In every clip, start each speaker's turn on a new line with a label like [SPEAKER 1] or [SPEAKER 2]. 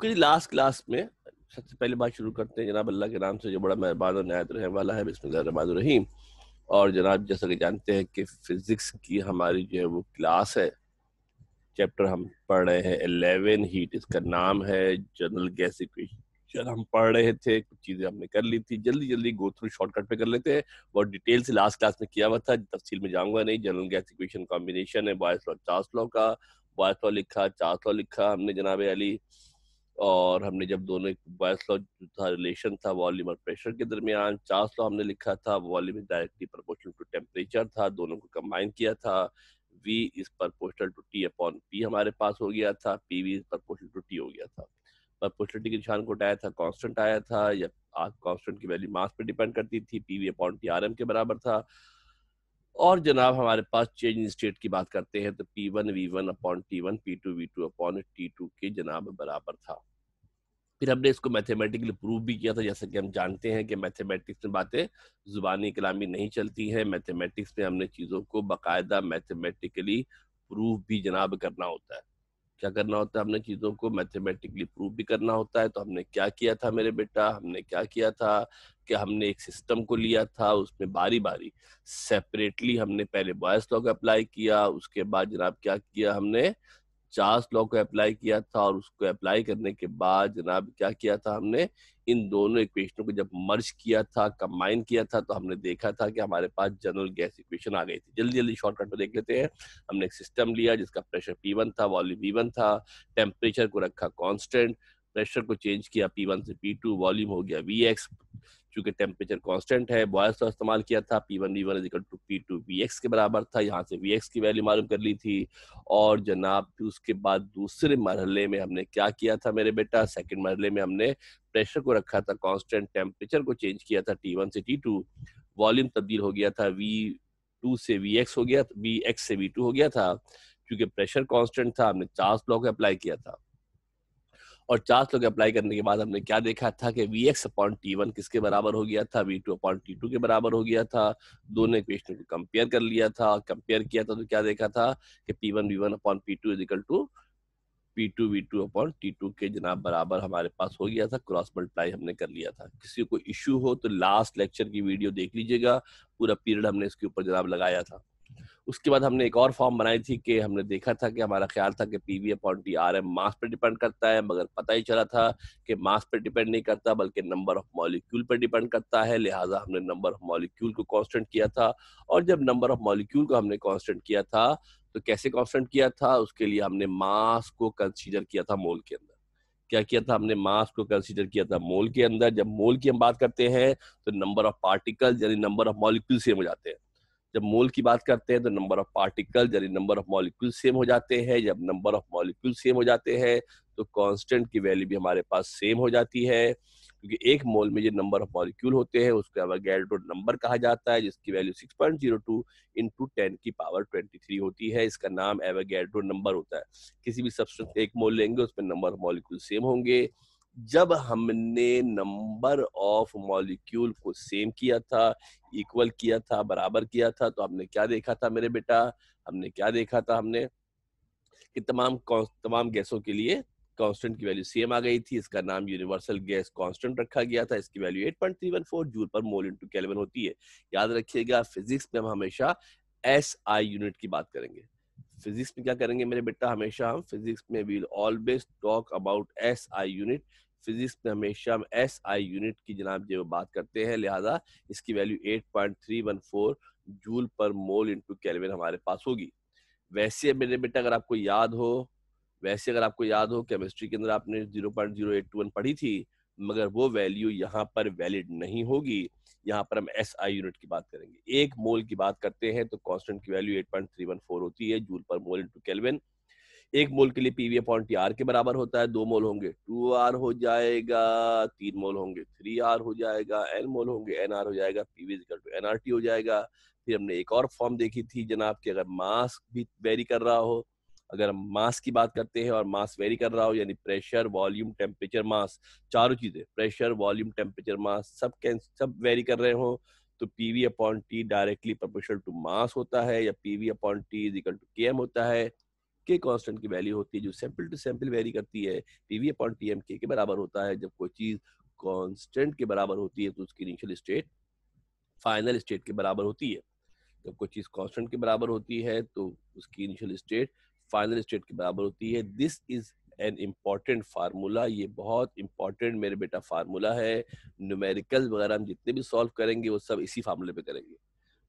[SPEAKER 1] Okay जी last class में सबसे पहले बात शुरू करते हैं जनाब अल्लाह के नाम से जो बड़ा मेहरबान और नायत रहने वाला है बिस्मिल्लाहमान रहीम और जनाब जैसा कि जानते हैं कि फिज़िक्स की हमारी जो है वो क्लास है चैप्टर हम पढ़ रहे हैं एलेवन हीट इसका नाम है जनरल गैस इक्वेशन हम पढ़ रहे थे कुछ चीज़ें हमने कर ली थी जल्दी जल्दी गो थ्रू शॉर्टकट पे कर लेते हैं और डिटेल से लास्ट क्लास में किया हुआ था तफसील में जाऊंगा नहीं जनरल गैस इक्वेशन कॉम्बिनेशन है बॉयस लॉ चार्स लॉ का बॉयस लॉ लिखा चार्स लॉ लिखा हमने जनाब अली और हमने जब दोनों वॉइस लॉ जो था रिलेशन था वॉल्यूम और प्रेशर के दरमियान चार्ल्स लॉ हमने लिखा था volume is directly proportional to temperature था दोनों को कंबाइन किया था V is proportional to T upon P हमारे पास हो गया था P V is proportional to T हो गया था प्रोपोर्शनलिटी के निशान को उठाया था कांस्टेंट आया था या कांस्टेंट की वैल्यू मास पे डिपेंड करती थी P V upon T R M के बराबर था और जनाब हमारे पास चेंज इन स्टेट की बात करते हैं तो P one V one upon T one P two V two upon T two के जनाब बराबर था फिर हमने इसको मैथमेटिकली प्रूव भी किया था जैसा कि हम जानते हैं कि मैथमेटिक्स में बातें ज़ुबानी कलामी नहीं चलती है मैथमेटिक्स में हमने चीज़ों को बाकायदा मैथमेटिकली प्रूव भी जनाब करना होता है क्या करना होता है हमने चीज़ों को मैथमेटिकली प्रूव भी करना होता है तो हमने क्या किया था मेरे बेटा हमने क्या किया था कि हमने एक सिस्टम को लिया था उसमें बारी बारी सेपरेटली हमने पहले बॉयस लॉ को अप्लाई किया उसके बाद जनाब क्या किया हमने चार्ल्स लॉ को अप्लाई किया था और उसको अप्लाई करने के बाद जनाब क्या किया था हमने इन दोनों इक्वेशनों को जब मर्ज किया था कंबाइन किया था तो हमने देखा था कि हमारे पास जनरल गैस इक्वेशन आ गई थी जल्दी जल्दी शॉर्टकट में देख लेते हैं हमने एक सिस्टम लिया जिसका प्रेशर पी वन था वॉल्यूम वी वन था टेम्परेचर को रखा कॉन्स्टेंट प्रेशर को चेंज किया पी वन से पी टू वॉल्यूम हो गया वी एक्स चूंकि टेम्परेचर कॉन्स्टेंट है बॉयस का इस्तेमाल किया था P one V one is equal to P two V X के बराबर था यहाँ से वी एक्स की वैल्यू मालूम कर ली थी और जनाब उसके बाद दूसरे मरहले में हमने क्या किया था मेरे बेटा सेकेंड मरहले में हमने प्रेशर को रखा था कॉन्स्टेंट टेम्परेचर को चेंज किया था टी वन से टी टू वॉल्यूम तब्दील हो गया था वी टू से वी एक्स हो गया वी एक्स से वी टू हो गया था क्योंकि प्रेशर कॉन्स्टेंट था हमने चार्ज ब्लॉक अप्लाई किया था और चार लोग अप्लाई करने के बाद हमने क्या देखा था कि V X upon T one किसके बराबर हो गया था V two upon T two के बराबर हो गया था दोनों इक्वेशनों को कंपेयर कर लिया था कंपेयर किया था तो क्या देखा था कि P one V one upon P two is equal to P two V two upon T two के जनाब बराबर हमारे पास हो गया था क्रॉस मल्टीप्लाई हमने कर लिया था किसी को इश्यू हो तो लास्ट लेक्चर की वीडियो देख लीजिएगा पूरा पीरियड हमने इसके ऊपर जनाब लगाया था उसके बाद हमने एक और फॉर्म बनाई थी कि हमने देखा था कि हमारा ख्याल था कि PV upon T R M mass पर डिपेंड करता है मगर पता ही चला था कि मास पर डिपेंड नहीं करता बल्कि नंबर ऑफ मॉलिक्यूल पर डिपेंड करता है लिहाजा हमने नंबर ऑफ मॉलिक्यूल को कांस्टेंट किया था और जब नंबर ऑफ मॉलिक्यूल को हमने कांस्टेंट किया था तो कैसे कांस्टेंट किया था उसके लिए हमने मास को कंसीडर किया था मोल के अंदर क्या किया था हमने मास को कंसीडर किया था मोल के अंदर जब मोल की हम बात करते हैं तो नंबर ऑफ पार्टिकल यानी नंबर ऑफ मॉलिक्यूल सेम हो जाते हैं जब मोल की बात करते हैं तो नंबर ऑफ पार्टिकल यानी नंबर ऑफ मॉलिक्यूल सेम हो जाते हैं जब नंबर ऑफ मॉलिक्यूल सेम हो जाते हैं तो कांस्टेंट की वैल्यू भी हमारे पास सेम हो जाती है क्योंकि एक मोल में जो नंबर ऑफ मॉलिक्यूल होते हैं उसको एवरगैड्रो नंबर कहा जाता है जिसकी value 6.02 point zero two into ten की पावर ट्वेंटी होती है इसका नाम एवरगैड्रो नंबर होता है किसी भी सब्सटेंस एक मोल लेंगे उसमें नंबर ऑफ मॉलिक्यूल सेम होंगे जब हमने नंबर ऑफ मॉलिक्यूल को सेम किया था इक्वल किया था बराबर किया था तो हमने क्या देखा था मेरे बेटा हमने क्या देखा था हमने कि तमाम तमाम गैसों के लिए कांस्टेंट की वैल्यू सेम आ गई थी इसका नाम यूनिवर्सल गैस कांस्टेंट रखा गया था इसकी value 8.314 joule per mole into kelvin होती है याद रखिएगा फिजिक्स में हम हमेशा एस आई यूनिट की बात करेंगे फिजिक्स में क्या करेंगे मेरे बेटा हमेशा हम फिजिक्स में we'll always talk about S I unit physics में हमेशा हम एस आई यूनिट की जनाब जो बात करते हैं लिहाजा इसकी value 8.314 joule per mole into kelvin हमारे पास होगी वैसे मेरे बेटा अगर आपको याद हो वैसे अगर आपको याद हो केमिस्ट्री के अंदर आपने वन पढ़ी थी मगर वो वैल्यू यहाँ पर वैलिड नहीं होगी यहाँ पर हम एस आई यूनिट की बात करेंगे एक मोल की बात करते हैं तो कॉन्स्टेंट की वैल्यू फोर होती है joule per mole into kelvin एक मोल के लिए पीवी अपॉन टी आर के बराबर होता है दो मोल होंगे टू आर हो जाएगा तीन मोल होंगे थ्री आर हो जाएगा एन मोल होंगे एन आर हो जाएगा PV to N R T हो जाएगा फिर हमने एक और फॉर्म देखी थी जनाब की अगर मास भी वेरी कर रहा हो अगर हम मास की बात करते हैं और मास वेरी कर रहा हो यानी प्रेशर वॉल्यूम टेम्परेचर मास चारों चीजें प्रेशर वॉल्यूम टेम्परेचर मास सब कैन सब वेरी कर रहे हो तो P V upon T directly proportional to mass होता है या P V upon T is equal to K M होता है के कांस्टेंट की वैल्यू होती है जो सैंपल टू सैंपल वेरी करती है P V upon T M K के बराबर होता है जब कोई चीज कांस्टेंट के बराबर होती है तो उसकी इनिशियल स्टेट फाइनल स्टेट के बराबर होती है जब कोई चीज कांस्टेंट के बराबर होती है तो उसकी इनिशियल स्टेट फाइनल स्टेट के बराबर होती है this is an important formula ये बहुत इंपॉर्टेंट मेरे बेटा फार्मूला है न्यूमेरिकल वगैरह हम जितने भी सॉल्व करेंगे वो सब इसी फार्मूले पे करेंगे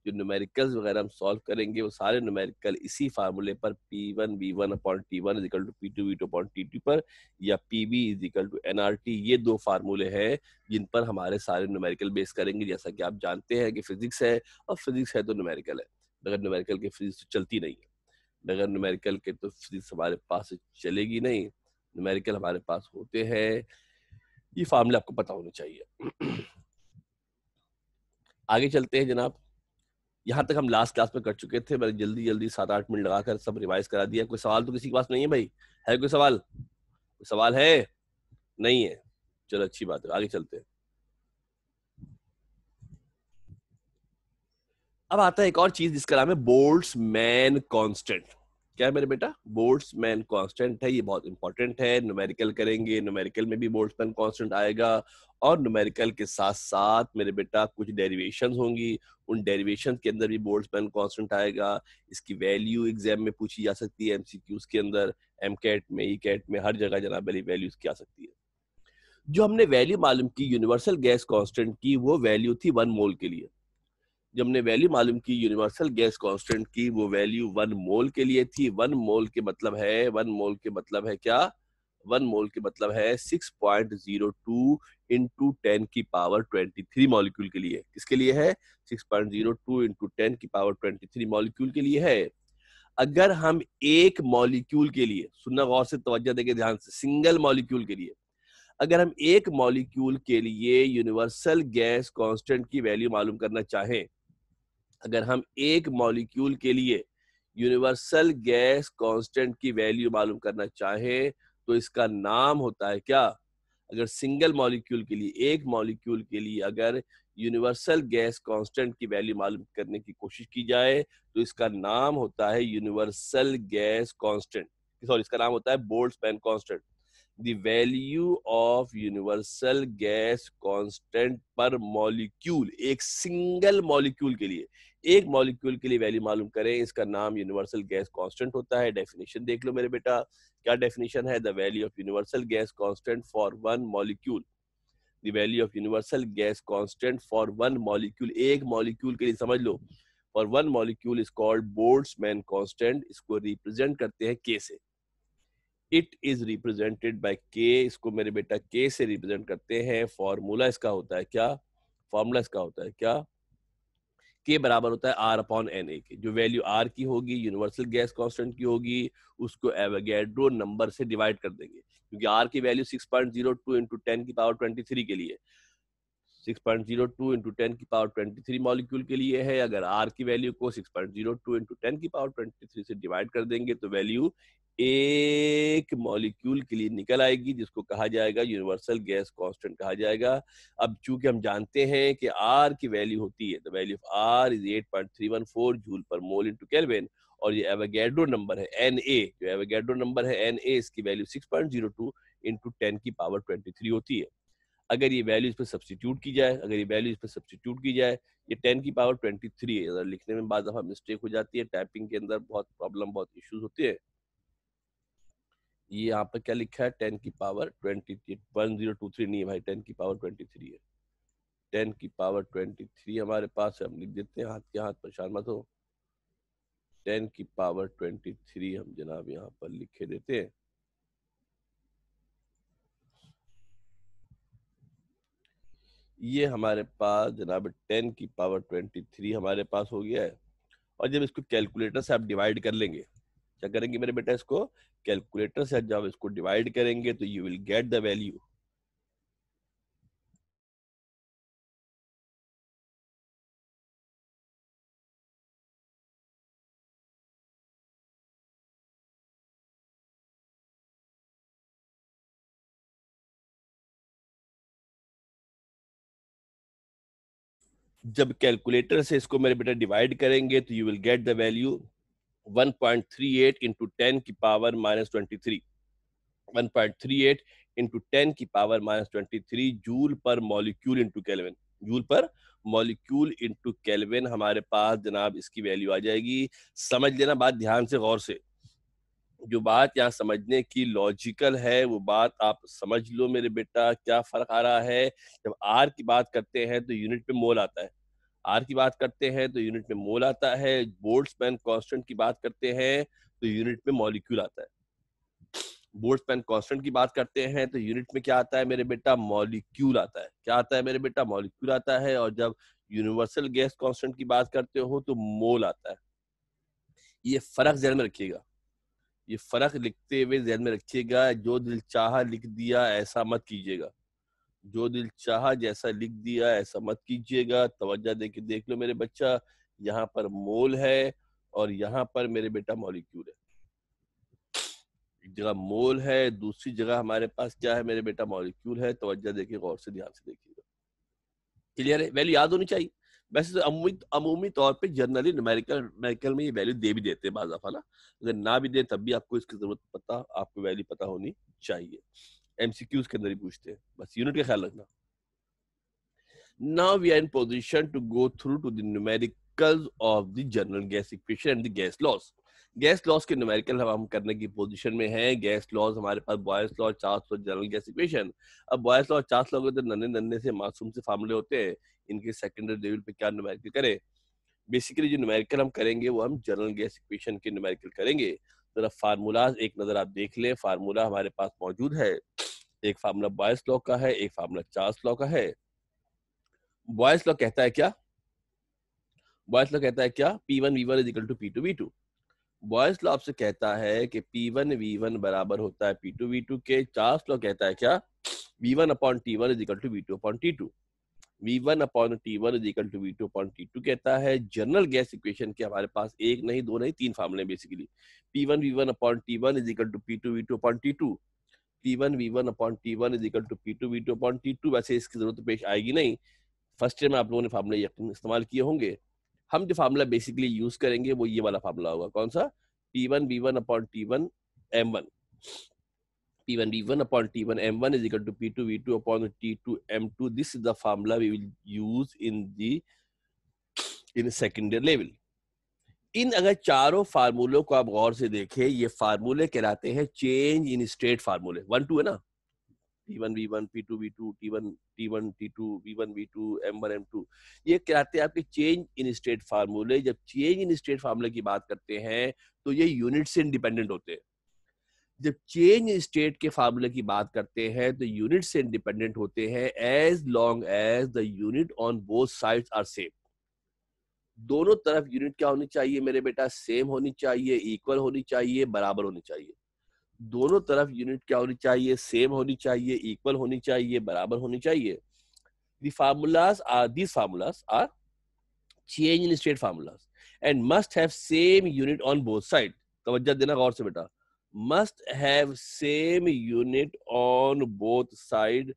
[SPEAKER 1] जो न्यूमेरिकल्स वगैरह हम सॉल्व करेंगे वो सारे न्यूमेरिकल इसी फार्मूले पर P one V one upon T one is to P two to T two पर या P V is equal to N R T ये दो फार्मूले हैं जिन पर हमारे सारे न्यूमेरिकल बेस करेंगे जैसा कि आप जानते हैं कि फिजिक्स है और फिजिक्स है तो न्यूमेरिकल है मगर न्यूमेरिकल के फिजिक्स तो चलती नहीं है बगैर नुमेरिकल के तो फिजिक्स हमारे पास चलेगी नहीं नुमेरिकल हमारे पास होते हैं ये फार्मूला आपको पता होने चाहिए आगे चलते हैं जनाब यहाँ तक हम लास्ट क्लास में कर चुके थे मैंने जल्दी जल्दी सात आठ मिनट लगाकर सब रिवाइज करा दिया कोई सवाल तो किसी के पास नहीं है भाई है कोई सवाल कोई सवाल है नहीं है चलो अच्छी बात है आगे चलते हैं अब आता है एक और चीज जिसका नाम है बोल्ड्स मैन कॉन्स्टेंट क्या है मेरे बेटा बोल्ड्स मैन कॉन्स्टेंट है ये बहुत इंपॉर्टेंट है न्यूमेरिकल करेंगे न्यूमेरिकल में भी बोल्ड्स मैन कॉन्स्टेंट आएगा और न्यूमेरिकल के साथ साथ मेरे बेटा कुछ डेरिवेशन होंगी उन डेरिवेशन के अंदर भी बोल्ड्स मैन कॉन्स्टेंट आएगा इसकी वैल्यू एग्जाम में पूछी जा सकती है एमसीक्यूज के अंदर एम कैट में ई कैट में हर जगह जनाब मेरी वैल्यूज की आ सकती है जो हमने वैल्यू मालूम की यूनिवर्सल गैस कॉन्स्टेंट की वो वैल्यू थी वन मोल के लिए जब हमने वैल्यू मालूम की यूनिवर्सल गैस कांस्टेंट की वो वैल्यू वन मोल के लिए थी वन मोल के मतलब है वन मोल के मतलब है क्या वन मोल के मतलब है six point zero two into ten की पावर ट्वेंटी थ्री मॉलिक्यूल के लिए किसके लिए है six point zero two into ten की पावर ट्वेंटी थ्री मॉलिक्यूल के लिए है अगर हम एक मॉलिक्यूल के लिए सुनना गौर से तवज्जो देके ध्यान से सिंगल मॉलिक्यूल के लिए अगर हम एक मॉलिक्यूल के लिए यूनिवर्सल गैस कांस्टेंट की वैल्यू मालूम करना चाहें अगर हम एक मॉलिक्यूल के लिए यूनिवर्सल गैस कांस्टेंट की वैल्यू मालूम करना चाहें तो इसका नाम होता है क्या अगर सिंगल मॉलिक्यूल के लिए एक मॉलिक्यूल के लिए अगर यूनिवर्सल गैस कांस्टेंट की वैल्यू मालूम करने की कोशिश की जाए तो इसका नाम होता है यूनिवर्सल गैस कांस्टेंट सॉरी इसका नाम होता है Boltzmann constant the value of universal gas constant per molecule एक सिंगल मॉलिक्यूल के लिए एक मॉलिक्यूल के लिए वैल्यू मालूम करें इसका नाम यूनिवर्सल गैस कांस्टेंट होता है डेफिनेशन देख लो मेरे बेटा क्या डेफिनेशन है the value of universal gas constant for one molecule the value of universal gas constant for one molecule एक मॉलिक्यूल के लिए समझ लो for one molecule is called Boltzmann constant इसको रिप्रेजेंट करते हैं के से इट इज रिप्रेजेंटेड बाय के इसको मेरे बेटा के से रिप्रेजेंट करते हैं फॉर्मूला इसका होता है क्या फॉर्मूला इसका होता है क्या के बराबर होता है आर अपॉन एन ए के जो वैल्यू आर की होगी यूनिवर्सल गैस कांस्टेंट की होगी उसको एवेगेड्रो नंबर से डिवाइड कर देंगे क्योंकि आर की value six point zero two into ten की पावर ट्वेंटी थ्री के लिए इंटू टेन की पावर मॉलिक्यूल के लिए है अगर आर की वैल्यू को इंटू टेन की पावर से डिवाइड कर देंगे तो वैल्यू एक मॉलिक्यूल के लिए निकल आएगी जिसको कहा जाएगा यूनिवर्सल गैस कांस्टेंट कहा जाएगा अब चूंकि हम जानते हैं कि आर की वैल्यू होती है द तो value of R is four joule per mole into kelvin और ये एवागेड्रो नंबर है एन ए जो एवागेड्रो नंबर है एन ए इसकी वैल्यू टू इंटू टेन की पावर थ्री होती है अगर ये वैल्यू इस पर सब्सटीट्यूट की जाए अगर ये वैल्यू इस पर सब्सटीट्यूट की जाए ये टेन की पावर ट्वेंटी थ्री है अगर लिखने में बाद दफा मिस्टेक हो जाती है टाइपिंग के अंदर बहुत प्रॉब्लम बहुत इश्यूज होते हैं ये यहाँ पर क्या लिखा है टेन की power twenty one zero two three नहीं है भाई टेन की पावर ट्वेंटी थ्री है टेन की पावर ट्वेंटी थ्री हमारे पास है हम लिख देते हैं हाथ के हाथ परेशान मत हो टेन की पावर ट्वेंटी थ्री हम जनाब यहाँ पर लिखे देते हैं ये हमारे पास जनाब टेन की पावर ट्वेंटी थ्री हमारे पास हो गया है और जब इसको कैलकुलेटर से आप डिवाइड कर लेंगे क्या करेंगे मेरे बेटा इसको कैलकुलेटर से जब इसको डिवाइड करेंगे तो you will get the value जब कैलकुलेटर से इसको मेरे बेटा डिवाइड करेंगे तो you will get the value 1.38 point three eight into ten की power minus twenty three one point three eight into ten की power minus twenty three joule per molecule into kelvin joule per molecule into kelvin हमारे पास जनाब इसकी value आ जाएगी समझ लेना बात ध्यान से गौर से जो बात यहाँ समझने की लॉजिकल है वो बात आप समझ लो मेरे बेटा क्या फर्क आ रहा है जब आर की बात करते हैं तो यूनिट में मोल आता है आर की बात करते हैं तो यूनिट में मोल आता है पैन कांस्टेंट की बात करते हैं तो यूनिट में मॉलिक्यूल आता है पैन कांस्टेंट की बात करते हैं तो यूनिट में क्या आता है मेरे बेटा मॉलिक्यूल आता है क्या आता है मेरे बेटा मॉलिक्यूल आता है और जब यूनिवर्सल गैस कांस्टेंट की बात करते हो तो मोल आता है ये फर्क जहन में रखिएगा ये फर्क लिखते हुए जहन में रखिएगा जो दिल चाह लिख दिया ऐसा मत कीजिएगा जो दिल चाह जैसा लिख दिया ऐसा मत कीजिएगा तवज्जा दे के देख लो मेरे बच्चा यहाँ पर मोल है और यहाँ पर मेरे बेटा मॉलिक्यूल है एक जगह मोल है दूसरी जगह हमारे पास क्या है मेरे बेटा मॉलिक्यूल है तवज्जा देखिए गौर से ध्यान से देखिएगा क्लियर है वैल्यू याद होनी चाहिए वैसे तो अमूमी अमूमी तौर पे जनरली न्यूमेरिकल मेरिकल में ये वैल्यू दे भी देते हैं बाज दफा ना अगर ना भी दें तब भी आपको इसकी ज़रूरत पता आपको वैल्यू पता होनी चाहिए एम सी क्यूज के अंदर ही पूछते हैं बस यूनिट का ख्याल रखना now we are in position to go through to the of the general gas equation and the gas laws gas laws के न्यूमेरिकल हम करने की पोजीशन में हैं गैस लॉस हमारे पास Boyle's law Charles law general gas equation अब Boyle's law Charles law के तो नन्हे नन्हे से मासूम से फार्मूले होते हैं इनके सेकेंडरी लेवल पे क्या न्यूमेरिकल करें बेसिकली जो न्यूमेरिकल हम करेंगे वो हम जनरल गैस इक्वेशन के न्यूमेरिकल करेंगे जरा फार्मूला एक नज़र आप देख लें फार्मूला हमारे पास मौजूद है एक फार्मूला बॉयस लॉ का है एक फार्मूला चार्ल्स लॉ का है बॉयस लॉ कहता है क्या बॉयस लॉ कहता है क्या P one V one is equal to P two V two Boyle's law आपसे कहता है कि पी वन वी वन बराबर होता है पी टू वी टू के चार्ल्स लॉ कहता है क्या V one upon T one is equal to V two upon T two V one upon T one is equal to V two upon T two कहता है general gas equation के हमारे पास एक नहीं दो नहीं तीन फार्मूले basically P one V one upon T one is equal to P two V two upon T two P one V one upon T one is equal to P two V two upon T two वैसे इसकी जरूरत पेश आएगी नहीं first year में आप लोगों ने फार्मूले यकीन इस्तेमाल किए होंगे हम जो फार्मूला बेसिकली यूज करेंगे वो ये वाला फार्मूला होगा कौन सा P one V one upon T one M one P one V one upon T one M one is equal to P two V two upon T two M two this is the formula we will use in the in secondary level in अगर चारों फार्मूलों को आप गौर से देखें ये फार्मूले कहलाते हैं चेंज इन स्टेट फार्मूले वन टू है ना one one one V V P two to T T one T two V one V two M one M two ये कहते हैं आपके चेंज इन स्टेट फार्मूले जब चेंज इन स्टेट फार्मूले की बात करते हैं तो ये यूनिट से इंडिपेंडेंट होते हैं जब चेंज इन स्टेट के फार्मूले की बात करते हैं तो यूनिट से इंडिपेंडेंट होते हैं as long as the unit on both sides are same दोनों तरफ यूनिट क्या होनी चाहिए मेरे बेटा सेम होनी चाहिए इक्वल होनी चाहिए बराबर होनी चाहिए दोनों तरफ यूनिट क्या होनी चाहिए सेम होनी चाहिए इक्वल होनी चाहिए बराबर होनी चाहिए formulas are this formulas are change in state formulas and must have same unit on both side तवज्जा देना गौर से बेटा must have same unit on both side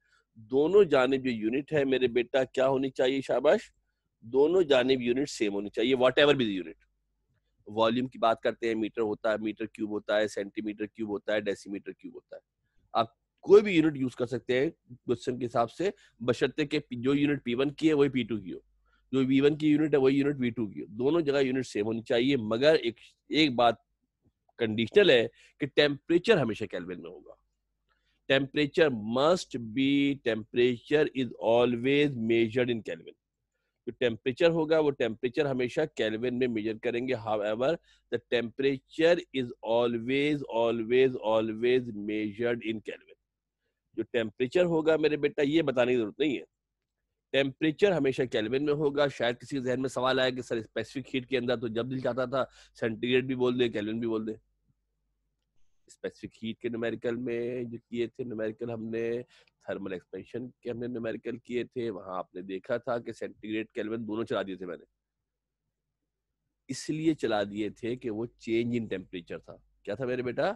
[SPEAKER 1] दोनों जानब जो यूनिट है मेरे बेटा क्या होनी चाहिए शाबाश दोनों जानब यूनिट सेम होनी चाहिए whatever be unit volume की बात करते हैं मीटर होता है मीटर क्यूब होता है सेंटीमीटर क्यूब होता है डेसीमीटर क्यूब होता है आप कोई भी यूनिट यूज कर सकते हैं क्वेश्चन के हिसाब से बशर्ते के जो यूनिट पी वन की है वही पी टू की हो जो वी वन की यूनिट है वही यूनिट वी टू की हो दोनों जगह यूनिट सेम होनी चाहिए मगर एक एक बात कंडीशनल है कि टेम्परेचर हमेशा कैलविन में होगा temperature must be temperature is always measured in kelvin जो टेम्परेचर होगा वो टेम्परेचर हमेशा कैलविन में मेजर करेंगे however the temperature is always always always measured in kelvin जो टेम्परेचर होगा मेरे बेटा ये बताने की जरूरत नहीं है टेम्परेचर हमेशा कैलविन में होगा शायद किसी के जहन में सवाल आया कि सर स्पेसिफिक हीट के अंदर तो जब दिल चाहता था सेंटीग्रेड भी बोल दे कैलविन भी बोल दे स्पेसिफिक हीट के न्यूमेरिकल में जो किए थे न्यूमेरिकल हमने थर्मल एक्सपेंशन के हमने न्यूमेरिकल किए थे वहां आपने देखा था कि सेंटीग्रेड केल्विन दोनों चला दिए थे मैंने इसलिए चला दिए थे कि वो चेंज इन टेम्परेचर था क्या था मेरे बेटा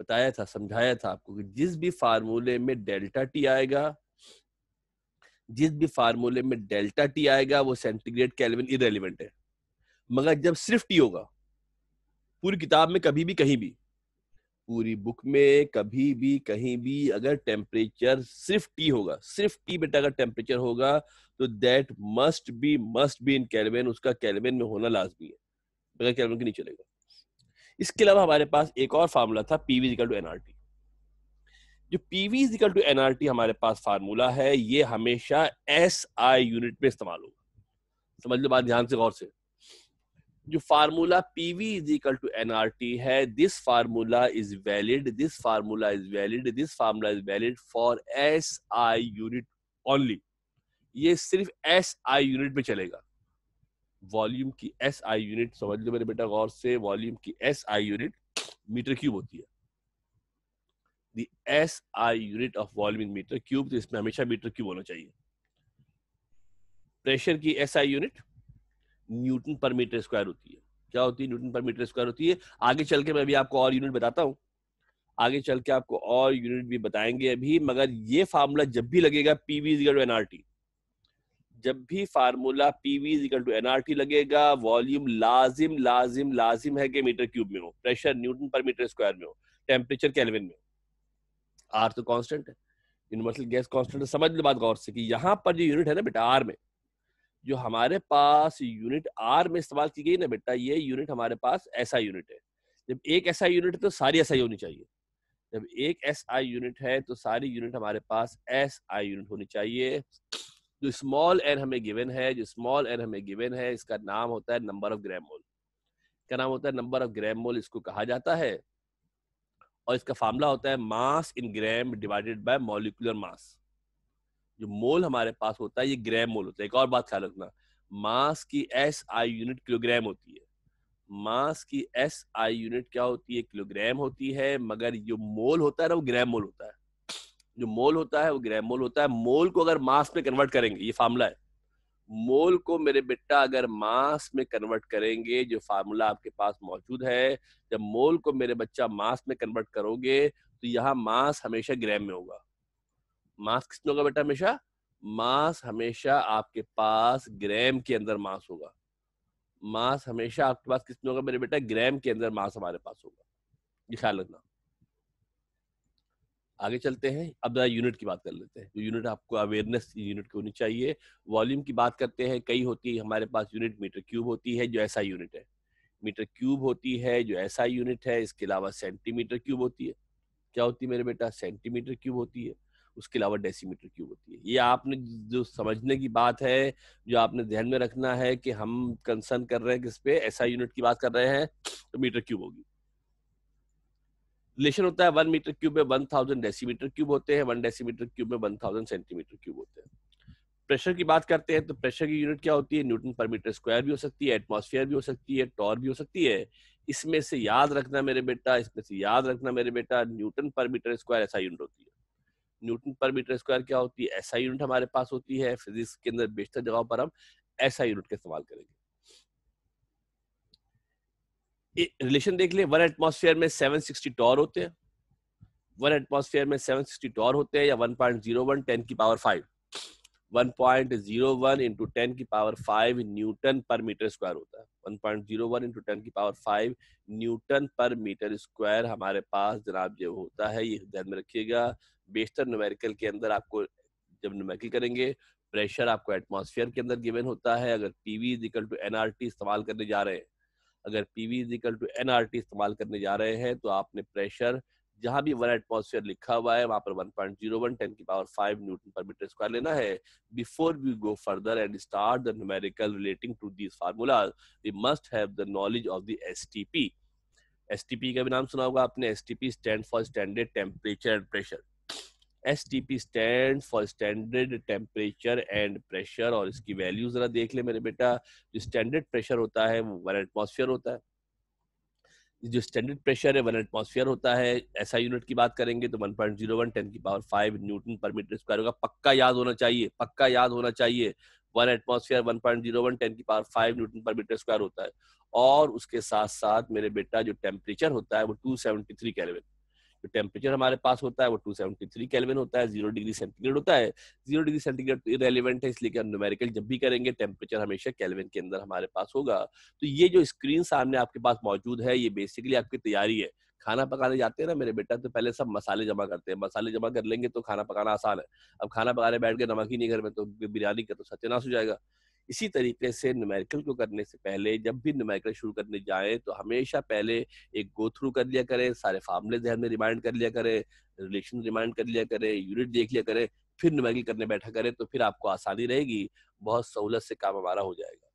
[SPEAKER 1] बताया था समझाया था आपको कि जिस भी फार्मूले में डेल्टा टी आएगा जिस भी फार्मूले में डेल्टा टी आएगा वो सेंटीग्रेड केल्विन इरेलीवेंट है मगर जब सिर्फ टी होगा पूरी किताब में कभी भी कहीं भी पूरी बुक में कभी भी कहीं भी अगर टेम्परेचर सिर्फ टी होगा सिर्फ टी बेटा अगर टेम्परेचर होगा तो that must be must be in kelvin उसका कैलवेन में होना लाजमी है बगैर कैलवेन के नहीं चलेगा इसके अलावा हमारे पास एक और फार्मूला था पीवी इजल टू एनआर जो पीवी इजल टू एनआरटी हमारे पास फार्मूला है ये हमेशा एस आई यूनिट में इस्तेमाल होगा समझ लो बात ध्यान से गौर से जो formula P V is equal to N R T है this formula is valid this formula is valid this formula is valid for S I unit only ये सिर्फ एस आई यूनिट में चलेगा वॉल्यूम की एस आई यूनिट समझ लो मेरे बेटा गौर से वॉल्यूम की S I unit metre cube होती है the S I unit of volume in metre cube तो इसमें हमेशा मीटर क्यूब होना चाहिए प्रेशर की एस आई यूनिट न्यूटन पर मीटर स्क्वायर होती है क्या होती है न्यूटन पर मीटर स्क्वायर होती है आगे चल के मैं अभी आपको और यूनिट बताता हूँ आगे चल के आपको और यूनिट भी बताएंगे अभी मगर ये फार्मूला जब भी लगेगा पीवी इजिकल टू एनआरटी जब भी formula PV is equal to NRT लगेगा वॉल्यूम लाजिम लाजिम लाजिम है कि मीटर क्यूब में हो प्रेशर न्यूटन पर मीटर स्क्वायर में हो टेम्परेचर कैलविन में हो आर तो कॉन्स्टेंट है यूनिवर्सल गैस कांस्टेंट समझ लो बात गौर से कि यहाँ पर जो यूनिट है ना बेटा आर में जो हमारे पास यूनिट आर में इस्तेमाल की गई ना बेटा ये यूनिट हमारे पास ऐसा यूनिट है जब एक ऐसा यूनिट है तो सारी ऐसा होनी चाहिए जब एक एस आई यूनिट है तो सारी यूनिट हमारे पास एस आई यूनिट होनी चाहिए जो स्मॉल एन हमें गिवन है जो स्मॉल एन हमें गिवन है इसका नाम होता है नंबर ऑफ ग्रैम मोल का नाम होता है नंबर ऑफ ग्रैम मोल इसको कहा जाता है और इसका फार्मूला होता है mass in gram divided by molecular mass जो मोल हमारे पास होता है ये ग्राम मोल होता है एक और बात ख्याल रखना मास की एस आई यूनिट किलोग्राम होती है मास की एस आई यूनिट क्या होती है किलोग्राम होती है मगर जो मोल होता है ना वो ग्राम मोल होता है जो मोल होता है वो ग्राम मोल होता है मोल को अगर मास में कन्वर्ट करेंगे ये फार्मूला है मोल को मेरे बेटा अगर मास में कन्वर्ट करेंगे जो फार्मूला आपके पास मौजूद है जब मोल को मेरे बच्चा मास में कन्वर्ट करोगे तो यहाँ मास हमेशा ग्राम में होगा मास किसमें होगा बेटा हमेशा मास हमेशा आपके पास ग्राम के अंदर मास होगा मास हमेशा आपके पास किसने होगा मेरे बेटा ग्राम के अंदर मास हमारे पास होगा ये ख्याल रखना आगे चलते हैं अब जरा यूनिट की बात कर लेते हैं यूनिट आपको अवेयरनेस यूनिट की होनी चाहिए वॉल्यूम की बात करते हैं कई होती है हमारे पास यूनिट मीटर क्यूब होती है जो ऐसा यूनिट है मीटर क्यूब होती है जो ऐसा यूनिट है इसके अलावा सेंटीमीटर क्यूब होती है क्या होती है मेरे बेटा सेंटीमीटर क्यूब होती है उसके अलावा डेसीमीटर क्यूब होती है ये आपने जो समझने की बात है जो आपने ध्यान में रखना है कि हम कंसर्न कर रहे हैं किस पे ऐसा यूनिट की बात कर रहे हैं तो मीटर क्यूब होगी रिलेशन होता है वन मीटर क्यूब में वन थाउजेंड डेसीमीटर क्यूब होते हैं वन डेसीमीटर क्यूब में वन थाउजेंड सेंटीमीटर क्यूब होते हैं प्रेशर की बात करते हैं तो प्रेशर की यूनिट क्या होती है न्यूटन पर मीटर स्क्वायर भी हो सकती है एटमोसफियर भी हो सकती है टॉर भी हो सकती है इसमें से याद रखना मेरे बेटा इसमें से याद रखना मेरे बेटा न्यूटन पर मीटर स्क्वायर ऐसा यूनिट होती है न्यूटन पर मीटर स्क्वायर क्या होती है ऐसा यूनिट हमारे पास होती है फिजिक्स के अंदर बेशतर जगह पर हम ऐसा यूनिट का इस्तेमाल करेंगे रिलेशन देख ले वन एटमोसफियर में 760 टॉर होते हैं वन एटमोसफियर में 760 टॉर होते हैं या 1.01 टेन की power five one point zero one into ten की पावर फाइव न्यूटन पर मीटर स्क्वायर होता है one point zero one into ten की पावर फाइव न्यूटन पर मीटर स्क्वायर हमारे पास जनाब जो होता है ये ध्यान में रखिएगा बेशतर न्यूमेरिकल के अंदर आपको जब न्यूमेरिकल करेंगे प्रेशर आपको एटमोसफियर के अंदर गिवन होता है अगर P V is equal to N R T इस्तेमाल करने जा रहे हैं अगर P V is equal to N R T इस्तेमाल करने जा रहे हैं तो आपने प्रेशर जहां भी वन एटमोसफियर लिखा हुआ है वहां पर one point zero one ten की पावर फाइव न्यूटन पर मीटर स्क्वायर लेना है before we go further and start the numerical relating to these formula we must have the knowledge of the S S T P T P का भी नाम सुना होगा आपने S T P stand for standard temperature and pressure S stand for standard temperature and pressure और इसकी value जरा देख ले मेरे बेटा जो स्टैंडर्ड प्रेशर होता है वो वन एटमोसफियर होता है जो स्टैंडर्ड प्रेशर है वन एटमोसफियर होता है ऐसा यूनिट की बात करेंगे तो one point zero one ten की पावर फाइव न्यूटन पर मीटर स्क्वायर होगा पक्का याद होना चाहिए पक्का याद होना चाहिए one atmosphere one point zero one ten की पावर फाइव न्यूटन पर मीटर स्क्वायर होता है और उसके साथ साथ मेरे बेटा जो टेम्परेचर होता है वो टू सेवेंटी थ्री कैलोमीटर टेम्परेचर हमारे पास होता है वो 273 सेवेंटी होता है जीरो डिग्री सेंटीग्रेड होता है जीरो डिग्री सेंटीग्रेड रेलिवेंट है इसलिए कि हम न्यूमेरिकल जब भी करेंगे टेम्परेचर हमेशा केल्विन के अंदर हमारे पास होगा तो ये जो स्क्रीन सामने आपके पास मौजूद है ये बेसिकली आपकी तैयारी है खाना पकाने जाते हैं ना मेरे बेटा तो पहले सब मसाले जमा करते हैं मसाले जमा कर लेंगे तो खाना पकाना आसान है अब खाना पकाने बैठ गए नमक ही नहीं घर में तो बिरयानी का तो सत्यानाश हो जाएगा इसी तरीके से न्यूमेरिकल को करने से पहले जब भी न्यूमेरिकल शुरू करने जाएं तो हमेशा पहले एक गो थ्रू कर लिया करें सारे फार्मूले ध्यान में रिमाइंड कर लिया करें रिलेशन रिमाइंड कर लिया करें यूनिट देख लिया करें फिर न्यूमेरिकल करने बैठा करें तो फिर आपको आसानी रहेगी बहुत सहूलत से काम हमारा हो जाएगा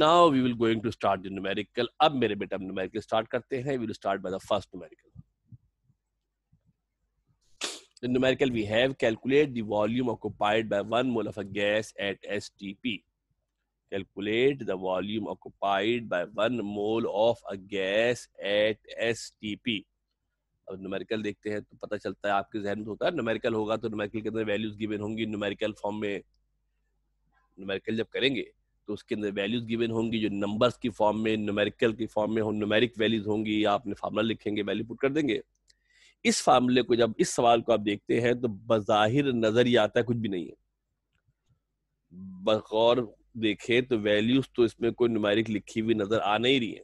[SPEAKER 1] now we will going to start the numerical अब मेरे बेटा numerical start करते हैं we will start by the first numerical The numerical we have calculate the volume occupied by one mole of a gas at STP. Calculate the volume occupied by one mole of a gas at STP. अब numerical देखते हैं तो पता चलता है आपके जहन में होता है न्यूमेरिकल होगा तो न्यूमेरिकल के अंदर वैल्यूज गिवन होंगी न्यूमेरिकल फॉर्म में न्यूमेरिकल जब करेंगे तो उसके अंदर वैल्यूज गिवन होंगी जो नंबर्स की फॉर्म में न्यूमेरिकल की फॉर्म में हो न्यूमेरिक वैल्यूज होंगी आपने फार्मूला लिखेंगे वैल्यू पुट कर देंगे इस फार्मूले को जब इस सवाल को आप देखते हैं तो बाहिर नजर ही आता है कुछ भी नहीं है बगौर देखे तो वैल्यूज तो इसमें कोई न्यूमेरिक लिखी हुई नजर आ नहीं रही है